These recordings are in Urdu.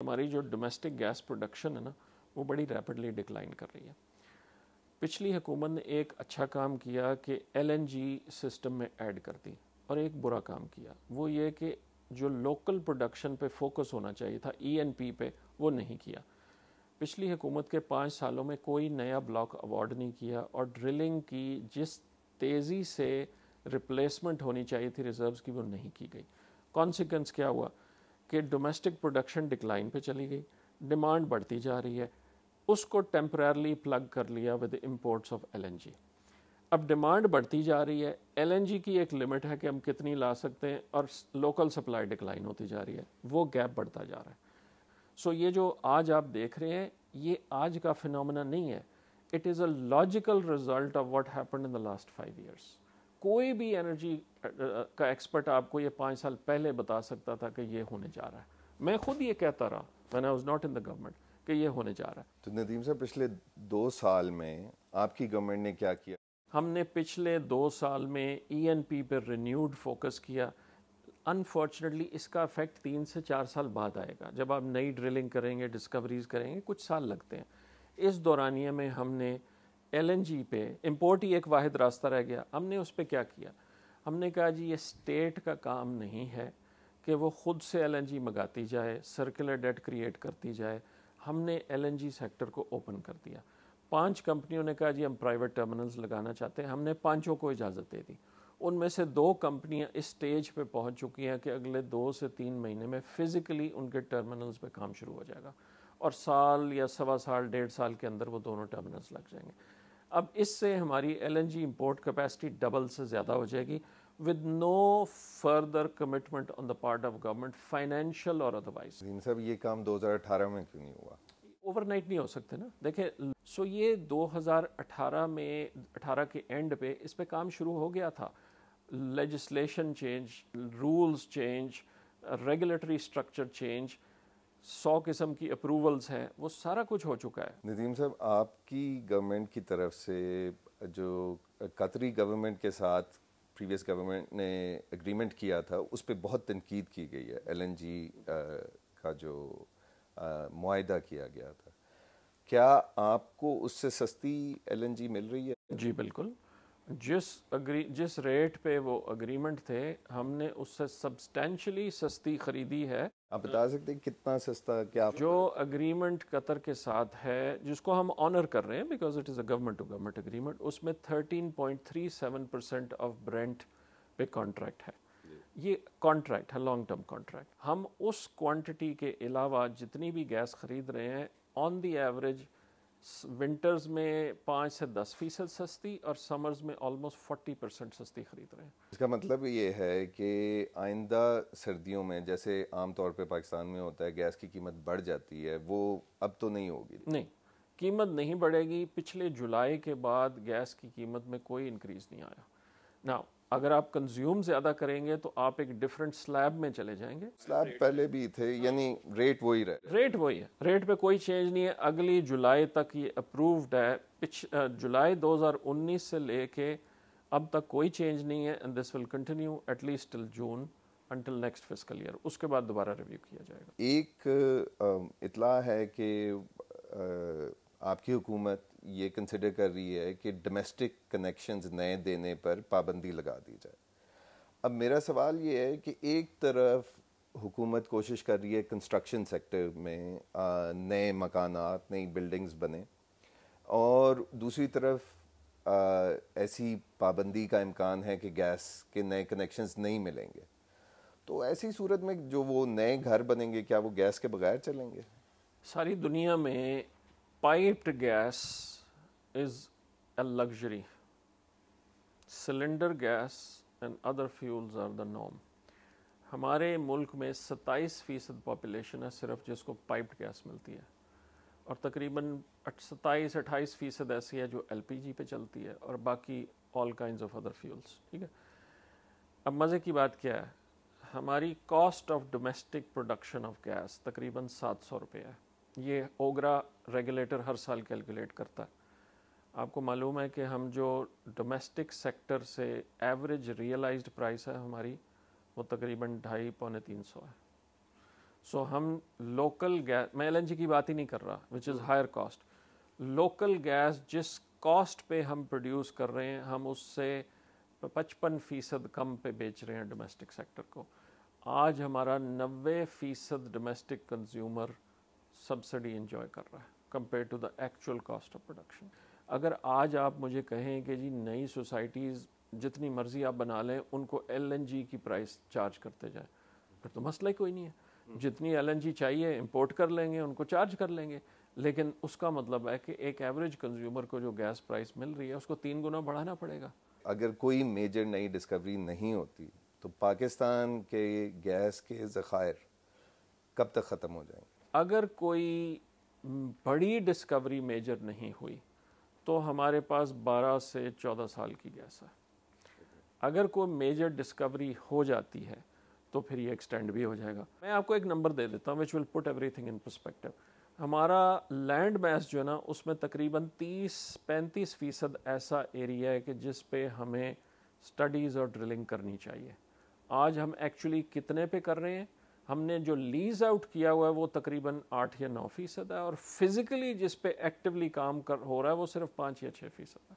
ہماری جو ڈومیسٹک گیس پروڈکشن ہے نا وہ بڑی ریپڈلی ڈکلائن کر رہی ہے پچھلی حکومت نے ایک اچھا کام کیا کہ ایل این جی سسٹم میں ایڈ کر دی اور ایک برا کام کیا وہ یہ کہ جو لوکل پروڈکشن پہ فوکس ہونا چاہیے تھا ای این پی پہ وہ نہیں کیا پچھلی حکومت کے پانچ سالوں میں کوئی نیا بلاک اوارڈ نہیں کیا اور ڈرلنگ کی جس تیزی سے ریپلیسمنٹ ہونی چاہیے تھی ریزروز کی وہ نہیں کی گئی کانسیکنس کیا ہوا کہ ڈومیسٹک پروڈکشن ڈکلائن پہ چلی گئی ڈیمانڈ بڑھتی جا رہی ہے اس کو ٹیمپریرلی پلگ کر لیا ود امپورٹس آف ایل این جی اب ڈیمانڈ بڑھتی جا رہی ہے ایل این جی کی ایک لمٹ ہے کہ ہم کتنی لا سکتے ہیں اور لوکل سپلائی ڈکلائن ہوتی جا رہی ہے وہ گیپ بڑھتا جا رہا ہے سو یہ جو آج آپ دیکھ رہے ہیں یہ آج کا فنومنا نہیں ہے it is a logical result of what happened in the last five years کوئی بھی انرجی کا ایکسپرٹ آپ کو یہ پانچ سال پہلے بتا سکتا تھا کہ یہ ہونے جا رہا ہے میں خود یہ کہتا رہا گورنمنٹ کہ یہ ہونے جا رہا ہے تو ندیم صاحب پچھلے دو سال میں آپ کی گورنمنٹ نے کیا کیا ہم نے پچھلے دو سال میں ای این پی پہ رینیوڈ فوکس کیا انفارچونیٹلی اس کا افیکٹ تین سے چار سال بعد آئے گا جب آپ نئی ڈرلنگ کریں گے ڈسکوریز کریں گے کچھ سال لگتے ہیں اس دورانیہ میں ہم نے ایل این جی پہ امپورٹ ہی ایک واحد راستہ رہ گیا ہم نے اس پہ کیا کیا ہم نے کہا جی یہ اسٹیٹ کا کام نہیں ہے کہ وہ خود سے ایل این جی منگاتی جائے سرکولر ڈیٹ کریٹ کرتی جائے ہم نے ایل این جی سیکٹر کو اوپن کر دیا پانچ کمپنیوں نے کہا جی ہم پرائیویٹ ٹرمنلز لگانا چاہتے ہیں ہم نے پانچوں کو اجازت دے دی ان میں سے دو کمپنیاں اس سٹیج پہ پہنچ چکی ہیں کہ اگلے دو سے تین مہینے میں فزیکلی ان کے ٹرمینلز پہ کام شروع ہو جائے گا اور سال یا سوا سال ڈیڑھ سال کے اندر وہ دونوں ٹرمینلز لگ جائیں گے اب اس سے ہماری L N G import capacity double سے زیادہ ہو جائے گی with no further commitment on the part of government financial اور ادروائز صاحب یہ کام دو ہزار اٹھارہ میں کیوں نہیں ہوا اوور نائٹ نہیں ہو سکتے نا دیکھیں سو یہ دو ہزار اٹھارہ میں اٹھارہ کے اینڈ پہ اس پہ کام شروع ہو گیا تھا legislation change rules change regulatory structure change سو قسم کی اپروولز ہیں وہ سارا کچھ ہو چکا ہے ندیم صاحب آپ کی گورنمنٹ کی طرف سے جو قطری گورنمنٹ کے ساتھ پریویس گورنمنٹ نے اگریمنٹ کیا تھا اس پہ بہت تنقید کی گئی ہے ایل این جی کا جو معاہدہ کیا گیا تھا کیا آپ کو اس سے سستی ایل این جی مل رہی ہے جی بالکل جس اگری جس ریٹ پہ وہ اگریمنٹ تھے ہم نے اس سے سبسٹینشلی سستی خریدی ہے آپ بتا سکتے ہیں کتنا سستا کیا جو اگریمنٹ قطر کے ساتھ ہے جس کو ہم آنر کر رہے ہیں because it is a government to government agreement اس میں thirteen point three seven percent of Brent پہ کانٹریکٹ ہے یہ کانٹریکٹ ہے لانگ ٹرم کانٹریکٹ ہم اس کوانٹٹی کے علاوہ جتنی بھی گیس خرید رہے ہیں آن دی ایوریج ونٹرز میں پانچ سے دس فیصد سستی اور سمرز میں آلموسٹ فورٹی پرسنٹ سستی خرید رہے ہیں اس کا مطلب یہ ہے کہ آئندہ سردیوں میں جیسے عام طور پہ پاکستان میں ہوتا ہے گیس کی قیمت بڑھ جاتی ہے وہ اب تو نہیں ہوگی نہیں قیمت نہیں بڑھے گی پچھلے جولائی کے بعد گیس کی قیمت میں کوئی انکریز نہیں آیا نہ اگر آپ کنزیوم زیادہ کریں گے تو آپ ایک ڈیفرنٹ سلیب میں چلے جائیں گے سلیب پہلے بھی تھے یعنی ریٹ وہی رہے ریٹ وہی ہے ریٹ پہ کوئی چینج نہیں ہے اگلی جولائی تک یہ اپروفڈ ہے جولائی دوزار انیس سے لے کے اب تک کوئی چینج نہیں ہے and this will continue at least till June until next fiscal year اس کے بعد دوبارہ ریویو کیا جائے گا ایک اطلاع ہے کہ آپ کی حکومت یہ کنسیڈر کر رہی ہے کہ ڈومیسٹک کنیکشنز نئے دینے پر پابندی لگا دی جائے اب میرا سوال یہ ہے کہ ایک طرف حکومت کوشش کر رہی ہے کنسٹرکشن سیکٹر میں نئے مکانات نئی بلڈنگز بنیں اور دوسری طرف ایسی پابندی کا امکان ہے کہ گیس کے نئے کنیکشنز نہیں ملیں گے تو ایسی صورت میں جو وہ نئے گھر بنیں گے کیا وہ گیس کے بغیر چلیں گے ساری دنیا میں piped gas is a luxury cylinder gas and other fuels are the نام ہمارے ملک میں ستائیس فیصد پاپولیشن ہے صرف جس کو پائپڈ گیس ملتی ہے اور تقریباً ستائیس اٹھائیس فیصد ایسی ہے جو ایل پی جی پہ چلتی ہے اور باقی all kinds of other fuels ٹھیک ہے اب مزے کی بات کیا ہے ہماری cost of domestic production of gas تقریباً سات سو روپے ہے یہ اوگرا ریگولیٹر ہر سال کیلکولیٹ کرتا ہے آپ کو معلوم ہے کہ ہم جو ڈومیسٹک سیکٹر سے ایوریج ریئلائزڈ پرائس ہے ہماری وہ تقریباً ڈھائی پونے تین سو ہے سو ہم لوکل گیس میں ایل این جی کی بات ہی نہیں کر رہا which is higher cost local gas جس کاسٹ پہ ہم پروڈیوس کر رہے ہیں ہم اس سے پچپن فیصد کم پہ بیچ رہے ہیں ڈومیسٹک سیکٹر کو آج ہمارا نوے فیصد ڈومیسٹک کنزیومر سبسڈی انجوائے کر رہا ہے compare to the actual cost of production اگر آج آپ مجھے کہیں کہ جی نئی سوسائٹیز جتنی مرضی آپ بنا لیں ان کو ایل این جی کی پرائز چارج کرتے جائیں پھر تو مسئلہ ہی کوئی نہیں ہے جتنی ایل این جی چاہیے امپورٹ کر لیں گے ان کو چارج کر لیں گے لیکن اس کا مطلب ہے کہ ایک ایوریج کنزیومر کو جو گیس پرائز مل رہی ہے اس کو تین گنا بڑھانا پڑے گا اگر کوئی میجر نئی ڈسکوری نہیں ہوتی تو پاکستان کے گیس کے ذخائر کب تک ختم ہو جائیں گے اگر کوئی بڑی ڈسکوری میجر نہیں ہوئی تو ہمارے پاس بارہ سے چودہ سال کی گیس ہے اگر کوئی میجر ڈسکوری ہو جاتی ہے تو پھر یہ ایکسٹینڈ بھی ہو جائے گا میں آپ کو ایک نمبر دے دیتا ہوں which will put everything in perspective ہمارا لینڈ میس جو ہے نا اس میں تقریباً تیس پینتیس فیصد ایسا ایریا ہے کہ جس پہ ہمیں اسٹڈیز اور ڈرلنگ کرنی چاہیے آج ہم ایکچولی کتنے پہ کر رہے ہیں ہم نے جو لیز آؤٹ کیا ہوا ہے وہ تقریباً آٹھ یا نو فیصد ہے اور فزیکلی جس پہ ایکٹیولی کام کر ہو رہا ہے وہ صرف پانچ یا چھ فیصد ہے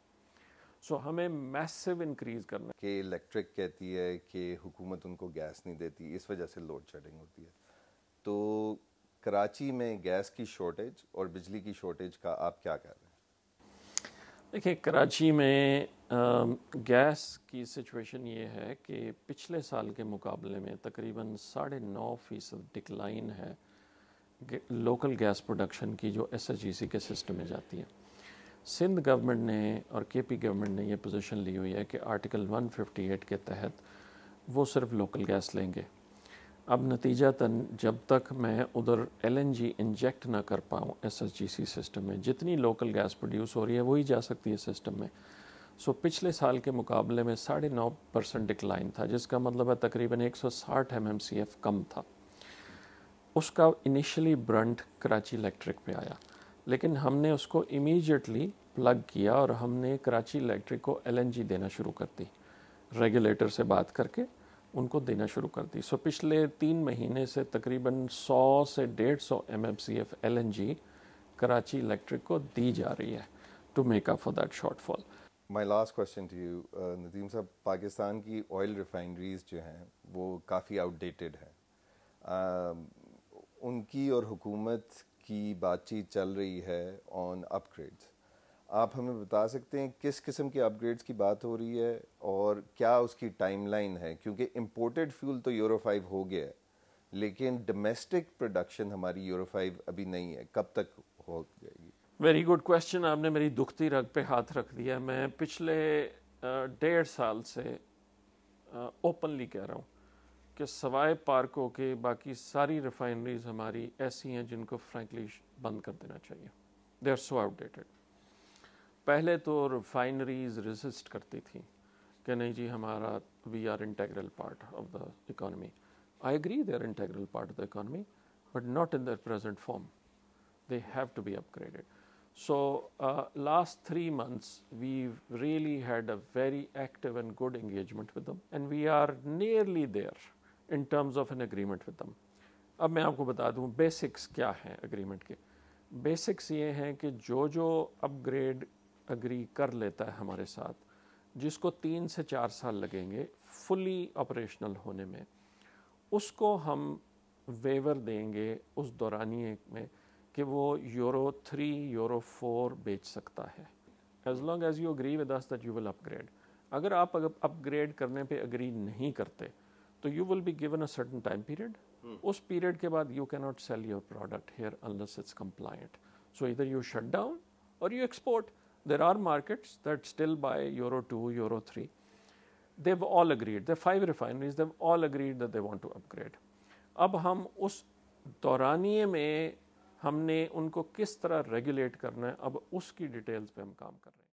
سو ہمیں میسو انکریز کرنا کہ الیکٹرک کہتی ہے کہ حکومت ان کو گیس نہیں دیتی اس وجہ سے لوڈ شیڈنگ ہوتی ہے تو کراچی میں گیس کی شارٹیج اور بجلی کی شارٹیج کا آپ کیا کہہ رہے ہیں دیکھیں کراچی میں گیس کی سچویشن یہ ہے کہ پچھلے سال کے مقابلے میں تقریباً ساڑھے نو فیصد ڈکلائن ہے لوکل گیس پروڈکشن کی جو ایس ایچ جی سی کے سسٹم میں جاتی ہے سندھ گورنمنٹ نے اور کے پی گورنمنٹ نے یہ پوزیشن لی ہوئی ہے کہ آرٹیکل ون ففٹی ایٹ کے تحت وہ صرف لوکل گیس لیں گے اب نتیجہ تن جب تک میں ادھر ایل این جی انجیکٹ نہ کر پاؤں ایس ایس جی سی سسٹم میں جتنی لوکل گیس پروڈیوس ہو رہی ہے وہی جا سکتی ہے سسٹم میں سو پچھلے سال کے مقابلے میں ساڑھے نو پرسنٹ ڈکلائن تھا جس کا مطلب ہے تقریباً ایک سو ساٹھ ایم ایم سی ایف کم تھا اس کا انیشلی برنٹ کراچی الیکٹرک پہ آیا لیکن ہم نے اس کو امیجیٹلی پلگ کیا اور ہم نے کراچی الیکٹرک کو ایل این جی دینا شروع کر دی ریگولیٹر سے بات کر کے ان کو دینا شروع کر دی سو پچھلے تین مہینے سے تقریباً سو سے ڈیڑھ سو M F C F L N G Karachi electric کو دی جا رہی ہے to make up for that shortfall my last question to you Nadeem sahab Pakistan کی آئل ریفائنریز جو ہیں وہ کافی آؤٹ ڈیٹڈ ہیں um, ان کی اور حکومت کی بات چیت چل رہی ہے آن اپ گریڈ آپ ہمیں بتا سکتے ہیں کس قسم کی اپ گریڈس کی بات ہو رہی ہے اور کیا اس کی ٹائم لائن ہے کیونکہ امپورٹڈ فیول تو یورو فائیو ہو گیا ہے لیکن ڈومیسٹک پروڈکشن ہماری یورو فائیو ابھی نہیں ہے کب تک ہو جائے گی ویری گڈ کوشچن آپ نے میری دکھتی رگ پہ ہاتھ رکھ دیا میں پچھلے ڈیڑھ سال سے اوپنلی کہہ رہا ہوں کہ سوائے پارکوں کے باقی ساری ریفائنریز ہماری ایسی ہیں جن کو فرینکلی بند کر دینا چاہیے they are so outdated پہلے تو ریفائنریز ریزسٹ کرتی تھیں کہ نہیں جی ہمارا we are integral part of the economy I agree they are integral part of the economy but not in the present form they have to be upgraded so last three months we really had a very active and good engagement with them and we are nearly there in terms of an agreement with them اب میں آپ کو بتا دوں بیسکس کیا ہیں اگریمنٹ کے بیسکس یہ ہیں کہ جو جو اپ گریڈ اگری کر لیتا ہے ہمارے ساتھ جس کو تین سے چار سال لگیں گے فلی آپریشنل ہونے میں اس کو ہم ویور دیں گے اس دورانیے میں کہ وہ یورو تھری یورو فور بیچ سکتا ہے as long as you agree with that you will upgrade اگر آپ اپ گریڈ کرنے پہ اگری نہیں کرتے تو you will be given a certain time period اس پیریڈ کے بعد you cannot sell your product here unless it's compliant so ادھر یو شٹ ڈاؤن اور you export there are markets that still buy euro 2 euro 3 they've all agreed the five refineries they've all agreed that they want to upgrade اب ہم اس دورانیے میں ہم نے ان کو کس طرح ریگولیٹ کرنا ہے اب اس کی ڈیٹیلز پہ ہم کام کر رہے ہیں